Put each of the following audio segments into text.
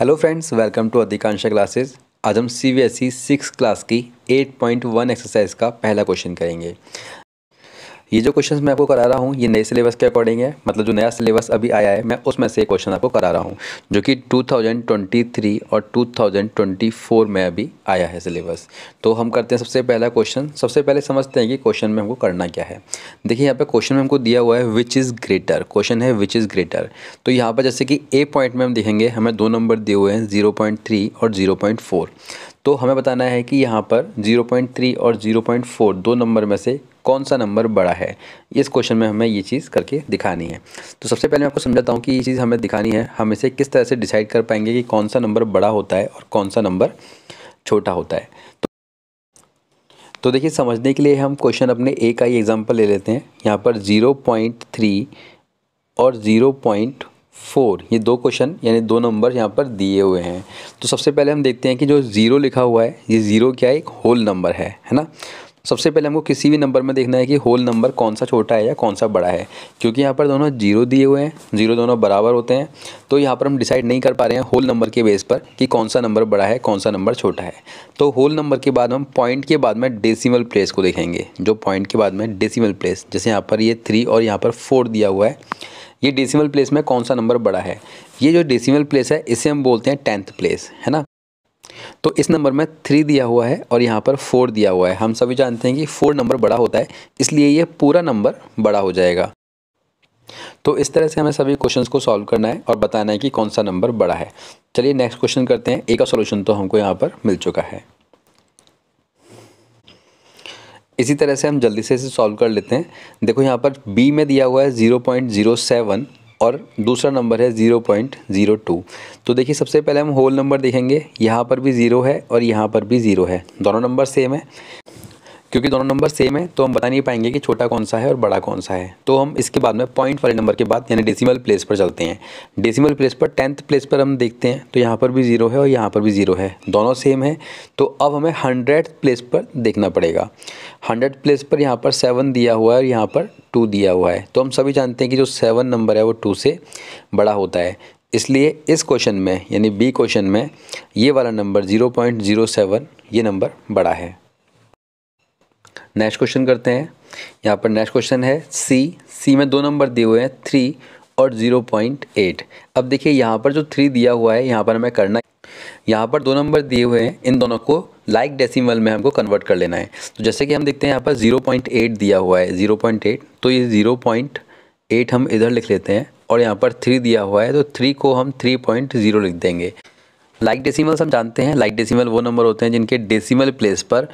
hello friends welcome to Adhikansh classes आज हम C B S E six class की eight point one exercise का पहला क्वेश्चन करेंगे ये जो क्वेश्चन मैं आपको करा रहा हूँ ये नए सिलेबस के अकॉर्डिंग है मतलब जो नया सिलेबस अभी आया है मैं उसमें से क्वेश्चन आपको करा रहा हूँ जो कि 2023 और 2024 में अभी आया है सिलेबस तो हम करते हैं सबसे पहला क्वेश्चन सबसे पहले समझते हैं कि क्वेश्चन में हमको करना क्या है देखिए यहाँ पर क्वेश्चन में हमको दिया हुआ है विच इज़ ग्रेटर क्वेश्चन है विच इज़ ग्रेटर तो यहाँ पर जैसे कि ए पॉइंट में हम देखेंगे हमें दो नंबर दिए हुए हैं ज़ीरो और ज़ीरो तो हमें बताना है कि यहाँ पर 0.3 और 0.4 दो नंबर में से कौन सा नंबर बड़ा है इस क्वेश्चन में हमें ये चीज़ करके दिखानी है तो सबसे पहले मैं आपको समझाता हूँ कि ये चीज़ हमें दिखानी है हम इसे किस तरह से डिसाइड कर पाएंगे कि कौन सा नंबर बड़ा होता है और कौन सा नंबर छोटा होता है तो तो देखिए समझने के लिए हम क्वेश्चन अपने ए का ही एग्जाम्पल ले लेते हैं यहाँ पर ज़ीरो और ज़ीरो फोर ये दो क्वेश्चन यानी दो नंबर यहाँ पर दिए हुए हैं तो सबसे पहले हम देखते हैं कि जो ज़ीरो लिखा हुआ है ये ज़ीरो क्या है एक होल नंबर है है ना सबसे पहले हमको किसी भी नंबर में देखना है कि होल नंबर कौन सा छोटा है या कौन सा बड़ा है क्योंकि यहाँ पर दोनों जीरो दिए हुए हैं जीरो दोनों बराबर होते हैं तो यहाँ पर हम डिसाइड नहीं कर पा रहे हैं होल नंबर के बेस पर कि कौन सा नंबर बड़ा है कौन सा नंबर छोटा है तो होल नंबर के बाद हम पॉइंट के बाद में डेसीमल प्लेस को देखेंगे जो पॉइंट के बाद में डेसीमल प्लेस जैसे यहाँ पर ये थ्री और यहाँ पर फोर दिया हुआ है ये डेसिमल प्लेस में कौन सा नंबर बड़ा है ये जो डेसिमल प्लेस है इसे हम बोलते हैं टेंथ प्लेस है ना तो इस नंबर में थ्री दिया हुआ है और यहाँ पर फोर दिया हुआ है हम सभी जानते हैं कि फोर नंबर बड़ा होता है इसलिए ये पूरा नंबर बड़ा हो जाएगा तो इस तरह से हमें सभी क्वेश्चंस को सॉल्व करना है और बताना है कि कौन सा नंबर बड़ा है चलिए नेक्स्ट क्वेश्चन करते हैं एक का सॉल्यूशन तो हमको यहाँ पर मिल चुका है इसी तरह से हम जल्दी से इसे सॉल्व कर लेते हैं देखो यहाँ पर बी में दिया हुआ है ज़ीरो पॉइंट ज़ीरो सेवन और दूसरा नंबर है ज़ीरो पॉइंट ज़ीरो टू तो देखिए सबसे पहले हम होल नंबर देखेंगे यहाँ पर भी ज़ीरो है और यहाँ पर भी ज़ीरो है दोनों नंबर सेम है क्योंकि दोनों नंबर सेम है तो हम बता नहीं पाएंगे कि छोटा कौन सा है और बड़ा कौन सा है तो हम इसके बाद में पॉइंट वाले नंबर के बाद यानी डेसिमल प्लेस पर चलते हैं डेसिमल प्लेस पर टेंथ प्लेस पर हम देखते हैं तो यहाँ पर भी ज़ीरो है और यहाँ पर भी ज़ीरो है दोनों सेम है तो अब हमें हंड्रेड प्लेस पर देखना पड़ेगा हंड्रेड प्लेस पर यहाँ पर सेवन दिया हुआ है और यहाँ पर टू दिया हुआ है तो हम सभी जानते हैं कि जो सेवन नंबर है वो टू से बड़ा होता है इसलिए इस क्वेश्चन में यानी बी क्वेश्चन में ये वाला number zero point zero seven ये नंबर बड़ा है नेक्स्ट क्वेश्चन करते हैं यहाँ पर नेक्स्ट क्वेश्चन है सी सी में दो नंबर दिए हुए हैं थ्री और ज़ीरो पॉइंट एट अब देखिए यहाँ पर जो थ्री दिया हुआ है यहाँ पर हमें करना यहाँ पर दो नंबर दिए हुए हैं इन दोनों को लाइक like डेसिमल में हमको कन्वर्ट कर लेना है तो जैसे कि हम देखते हैं यहाँ पर ज़ीरो पॉइंट एट दिया हुआ है ज़ीरो पॉइंट एट तो ये ज़ीरो पॉइंट एट हम इधर लिख लेते हैं और यहाँ पर थ्री दिया हुआ है तो थ्री को हम थ्री पॉइंट ज़ीरो लिख देंगे लाइक like डेसिमल्स हम जानते हैं लाइक like डेसिमल वो नंबर होते हैं जिनके डेसिमल प्लेस पर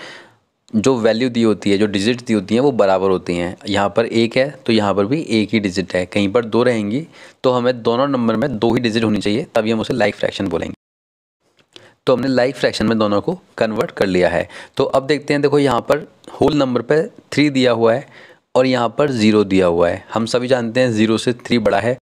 जो वैल्यू दी होती है जो डिजिट दी होती हैं वो बराबर होती हैं यहाँ पर एक है तो यहाँ पर भी एक ही डिजिट है कहीं पर दो रहेंगी तो हमें दोनों नंबर में दो ही डिजिट होनी चाहिए तभी हम उसे लाइक फ्रैक्शन बोलेंगे तो हमने लाइक फ्रैक्शन में दोनों को कन्वर्ट कर लिया है तो अब देखते हैं देखो यहाँ पर होल नंबर पर थ्री दिया हुआ है और यहाँ पर ज़ीरो दिया हुआ है हम सभी जानते हैं ज़ीरो से थ्री बड़ा है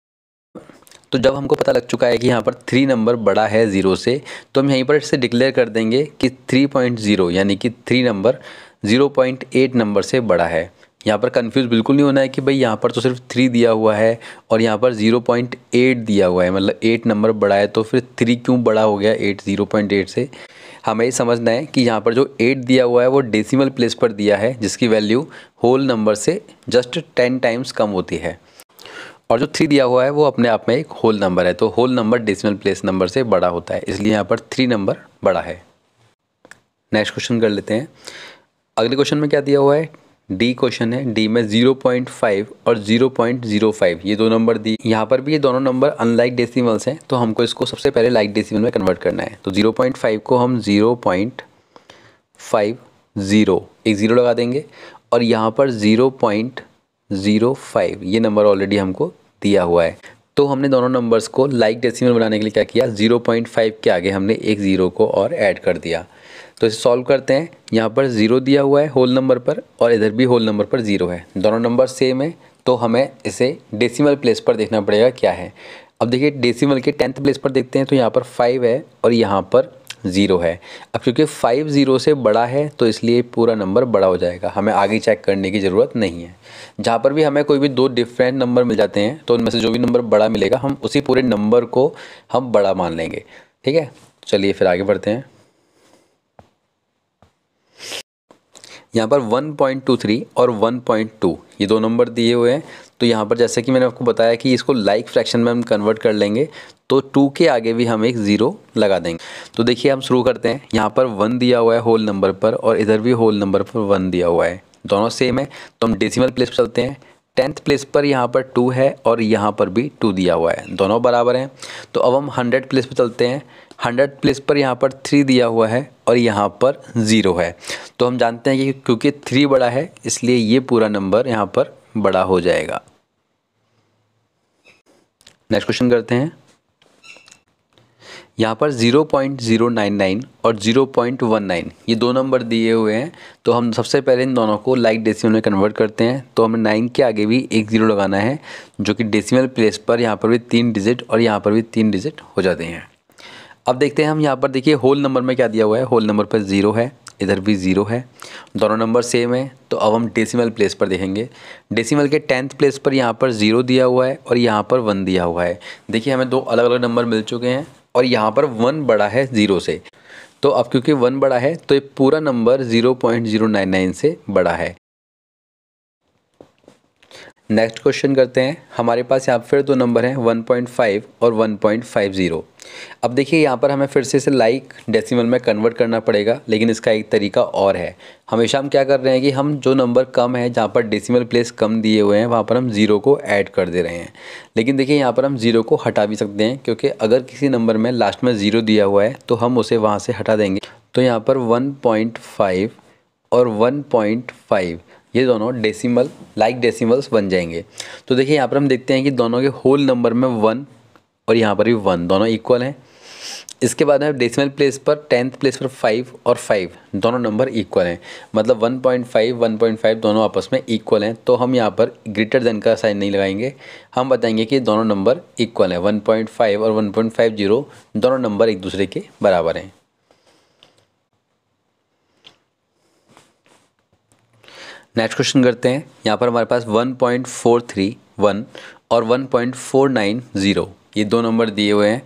तो जब हमको पता लग चुका है कि यहाँ पर थ्री नंबर बड़ा है ज़ीरो से तो हम यहीं पर इसे डिक्लेयर कर देंगे कि थ्री पॉइंट ज़ीरो यानी कि three number zero point eight number से बड़ा है यहाँ पर कंफ्यूज बिल्कुल नहीं होना है कि भाई यहाँ पर तो सिर्फ थ्री दिया हुआ है और यहाँ पर ज़ीरो पॉइंट एट दिया हुआ है मतलब एट नंबर बड़ा है तो फिर थ्री क्यों बड़ा हो गया एट ज़ीरो पॉइंट एट से हमें ये समझना है कि यहाँ पर जो एट दिया हुआ है वो डेसिमल प्लेस पर दिया है जिसकी वैल्यू होल नंबर से जस्ट टेन टाइम्स कम होती है और जो थ्री दिया हुआ है वो अपने आप में एक होल नंबर है तो whole number decimal place number से बड़ा होता है इसलिए यहाँ पर थ्री नंबर बड़ा है नेक्स्ट क्वेश्चन कर लेते हैं अगले क्वेश्चन में क्या दिया हुआ है डी क्वेश्चन है डी में 0.5 और 0.05 ये दो नंबर दिए यहाँ पर भी ये दोनों नंबर अनलाइक डेसिमल्स हैं तो हमको इसको सबसे पहले लाइक डेसिमल में कन्वर्ट करना है तो 0.5 को हम 0.50 एक ज़ीरो लगा देंगे और यहाँ पर पॉइंट ज़ीरो फाइव ये नंबर ऑलरेडी हमको दिया हुआ है तो हमने दोनों नंबर्स को लाइक डेसिमल बनाने के लिए क्या किया ज़ीरो पॉइंट फाइव के आगे हमने एक ज़ीरो को और ऐड कर दिया तो इसे सॉल्व करते हैं यहाँ पर ज़ीरो दिया हुआ है होल नंबर पर और इधर भी होल नंबर पर ज़ीरो है दोनों नंबर सेम है तो हमें इसे डेसीमल प्लेस पर देखना पड़ेगा क्या है अब देखिए डेसीमल के टेंथ प्लेस पर देखते हैं तो यहाँ पर फाइव है और यहाँ पर ज़ीरो है अब क्योंकि फ़ाइव ज़ीरो से बड़ा है तो इसलिए पूरा नंबर बड़ा हो जाएगा हमें आगे चेक करने की ज़रूरत नहीं है जहाँ पर भी हमें कोई भी दो डिफरेंट नंबर मिल जाते हैं तो उनमें से जो भी नंबर बड़ा मिलेगा हम उसी पूरे नंबर को हम बड़ा मान लेंगे ठीक है चलिए फिर आगे बढ़ते हैं यहाँ पर 1.23 और 1.2 ये दो नंबर दिए हुए हैं तो यहाँ पर जैसे कि मैंने आपको बताया कि इसको लाइक फ्रैक्शन में हम कन्वर्ट कर लेंगे तो टू के आगे भी हम एक ज़ीरो लगा देंगे तो देखिए हम शुरू करते हैं यहाँ पर वन दिया हुआ है होल नंबर पर और इधर भी होल नंबर पर वन दिया हुआ है दोनों सेम है तो हम डेसिमल प्लेस पर चलते हैं टेंथ प्लेस पर यहाँ पर टू है और यहाँ पर भी टू दिया हुआ है दोनों बराबर हैं तो अब हम हंड्रेड प्लेस पर चलते हैं हंड्रेड प्लेस पर यहाँ पर थ्री दिया हुआ है और यहाँ पर ज़ीरो है तो हम जानते हैं कि क्योंकि थ्री बड़ा है इसलिए ये पूरा नंबर यहाँ पर बड़ा हो जाएगा नेक्स्ट क्वेश्चन करते हैं यहाँ पर 0.099 और 0.19 ये दो नंबर दिए हुए हैं तो हम सबसे पहले इन दोनों को लाइक डेसिमल में कन्वर्ट करते हैं तो हमें नाइन के आगे भी एक ज़ीरो लगाना है जो कि डेसिमल प्लेस पर यहाँ पर भी तीन डिजिट और यहाँ पर भी तीन डिजिट हो जाते हैं अब देखते हैं हम यहाँ पर देखिए होल नंबर में क्या दिया हुआ है होल नंबर पर ज़ीरो है इधर भी ज़ीरो है दोनों नंबर सेम है तो अब हम डेसिमल प्लेस पर देखेंगे डेसिमल के टेंथ प्लेस पर यहाँ पर ज़ीरो दिया हुआ है और यहाँ पर वन दिया हुआ है देखिए हमें दो अलग अलग नंबर मिल चुके हैं और यहाँ पर वन बड़ा है ज़ीरो से तो अब क्योंकि वन बड़ा है तो ये पूरा number zero point zero nine nine से बड़ा है नेक्स्ट क्वेश्चन करते हैं हमारे पास यहाँ फिर दो नंबर हैं 1.5 और 1.50 अब देखिए यहाँ पर हमें फिर से इसे लाइक डेसिमल में कन्वर्ट करना पड़ेगा लेकिन इसका एक तरीका और है हमेशा हम क्या कर रहे हैं कि हम जो नंबर कम है जहाँ पर डेसिमल प्लेस कम दिए हुए हैं वहाँ पर हम ज़ीरो को ऐड कर दे रहे हैं लेकिन देखिए यहाँ पर हम ज़ीरो को हटा भी सकते हैं क्योंकि अगर किसी नंबर में लास्ट में ज़ीरो दिया हुआ है तो हम उसे वहाँ से हटा देंगे तो यहाँ पर वन और वन ये दोनों डेसिमल लाइक डेसिमल्स बन जाएंगे तो देखिए यहाँ पर हम देखते हैं कि दोनों के होल नंबर में वन और यहाँ पर भी वन दोनों इक्वल हैं इसके बाद है डेसिमल प्लेस पर टेंथ प्लेस पर फाइव और फाइव दोनों नंबर इक्वल हैं मतलब one point five one point five दोनों आपस में इक्वल हैं तो हम यहाँ पर ग्रेटर देन का साइन नहीं लगाएंगे हम बताएंगे कि दोनों नंबर इक्वल हैं वन पॉइंट फाइव और वन पॉइंट फाइव जीरो दोनों नंबर एक दूसरे के बराबर हैं नेक्स्ट क्वेश्चन करते हैं यहाँ पर हमारे पास one point four three one और one point four nine zero ये दो नंबर दिए हुए हैं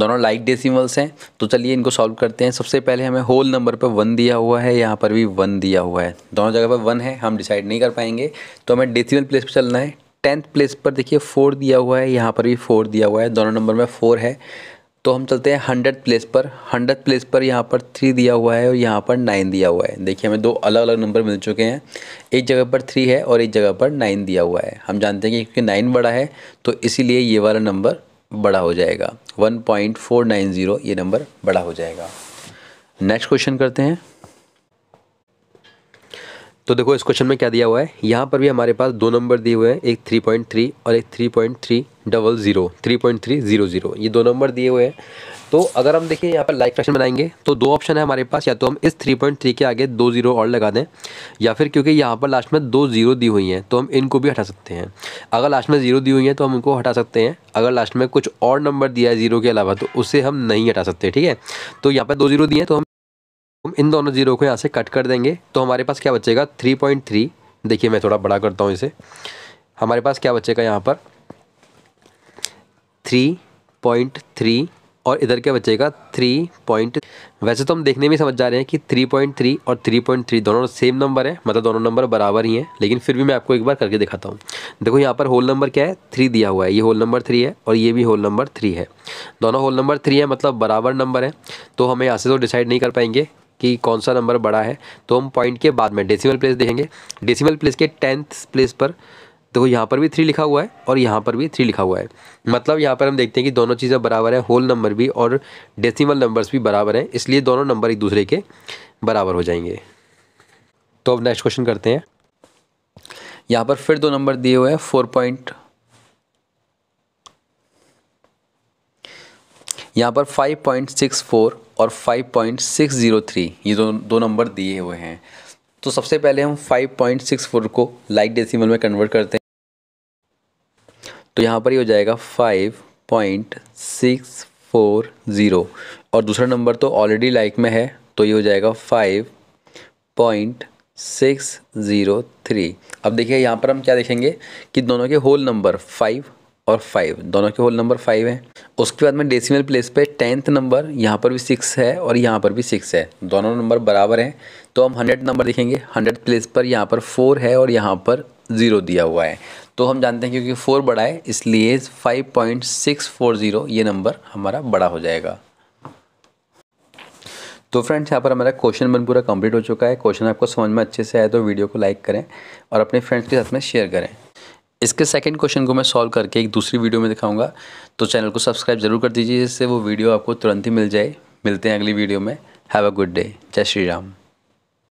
दोनों लाइक डेसिमल्स हैं तो चलिए इनको सॉल्व करते हैं सबसे पहले हमें होल नंबर पर वन दिया हुआ है यहाँ पर भी वन दिया हुआ है दोनों जगह पर वन है हम डिसाइड नहीं कर पाएंगे तो हमें डेसिमल प्लेस पर चलना है टेंथ प्लेस पर देखिए फोर दिया हुआ है यहाँ पर भी फोर दिया हुआ है दोनों नंबर में फोर है तो हम चलते हैं हंड्रेड प्लेस पर हंड्रेड प्लेस पर यहाँ पर थ्री दिया हुआ है और यहाँ पर नाइन दिया हुआ है देखिए हमें दो अलग अलग नंबर मिल चुके हैं एक जगह पर थ्री है और एक जगह पर नाइन दिया हुआ है हम जानते हैं कि क्योंकि नाइन बड़ा है तो इसीलिए ये वाला नंबर बड़ा हो जाएगा one point four nine zero ये नंबर बड़ा हो जाएगा नेक्स्ट क्वेश्चन करते हैं तो देखो इस क्वेश्चन में क्या दिया हुआ है यहाँ पर भी हमारे पास दो नंबर दिए हुए हैं एक थ्री पॉइंट थ्री और एक three point three double zero three point three zero zero ये दो नंबर दिए हुए हैं तो अगर हम देखें यहाँ पर लाइक फ्रैक्शन बनाएंगे तो दो ऑप्शन है हमारे पास या तो हम इस थ्री पॉइंट थ्री के आगे दो ज़ीरो और लगा दें या फिर क्योंकि यहाँ पर लास्ट में दो ज़ीरो दी हुई हैं तो हम इनको भी हटा सकते हैं अगर लास्ट में ज़ीरो दी हुई हैं तो हम उनको हटा सकते हैं अगर लास्ट में कुछ और नंबर दिया है ज़ीरो के अलावा तो उसे हम नहीं हटा सकते ठीक है तो यहाँ पर दो ज़ीरो दिए हैं तो हम हम इन दोनों जीरो को यहाँ से कट कर देंगे तो हमारे पास क्या बचेगा थ्री पॉइंट थ्री देखिए मैं थोड़ा बड़ा करता हूँ इसे हमारे पास क्या बचेगा यहाँ पर थ्री पॉइंट थ्री और इधर क्या बचेगा थ्री पॉइंट वैसे तो हम देखने में समझ जा रहे हैं कि थ्री पॉइंट थ्री और थ्री पॉइंट थ्री दोनों सेम नंबर है मतलब दोनों नंबर बराबर ही हैं लेकिन फिर भी मैं आपको एक बार करके दिखाता हूँ देखो यहाँ पर होल नंबर क्या है थ्री दिया हुआ है ये होल नंबर थ्री है और ये भी होल नंबर थ्री है दोनों होल नंबर थ्री है मतलब बराबर नंबर है तो हमें यहाँ से तो डिसाइड नहीं कर पाएंगे कि कौन सा नंबर बड़ा है तो हम पॉइंट के बाद में डेसिमल प्लेस देखेंगे डेसिमल प्लेस के टेंथ प्लेस पर देखो यहाँ पर भी थ्री लिखा हुआ है और यहाँ पर भी थ्री लिखा हुआ है मतलब यहाँ पर हम देखते हैं कि दोनों चीज़ें बराबर है होल नंबर भी और डेसिमल नंबर्स भी बराबर हैं इसलिए दोनों नंबर एक दूसरे के बराबर हो जाएंगे तो अब नेक्स्ट क्वेश्चन करते हैं यहाँ पर फिर दो नंबर दिए हुए हैं फोर पॉइंट यहाँ पर फाइव पॉइंट सिक्स फोर और 5.603 ये दो दो नंबर दिए हुए हैं तो सबसे पहले हम 5.64 को लाइक डेसिमल में कन्वर्ट करते हैं तो यहाँ पर ही हो जाएगा 5.640 और दूसरा नंबर तो ऑलरेडी लाइक में है तो ये हो जाएगा 5.603 अब देखिए यहाँ पर हम क्या देखेंगे कि दोनों के होल नंबर फाइव और फाइव दोनों के होल नंबर फाइव है उसके बाद में डेसिमल प्लेस पे टेंथ नंबर यहाँ पर भी सिक्स है और यहाँ पर भी सिक्स है दोनों नंबर बराबर हैं तो हम हंड्रेड नंबर देखेंगे हंड्रेड प्लेस पर यहाँ पर फोर है और यहाँ पर ज़ीरो दिया हुआ है तो हम जानते हैं क्योंकि फ़ोर बड़ा है इसलिए five point six four zero ये नंबर हमारा बड़ा हो जाएगा तो फ्रेंड्स यहाँ पर हमारा क्वेश्चन बन पूरा कंप्लीट हो चुका है क्वेश्चन आपको समझ में अच्छे से आए तो वीडियो को लाइक करें और अपने फ्रेंड्स के साथ में शेयर करें इसके सेकंड क्वेश्चन को मैं सॉल्व करके एक दूसरी वीडियो में दिखाऊंगा तो चैनल को सब्सक्राइब जरूर कर दीजिए जिससे वो वीडियो आपको तुरंत ही मिल जाए मिलते हैं अगली वीडियो में हैव अ गुड डे जय श्री राम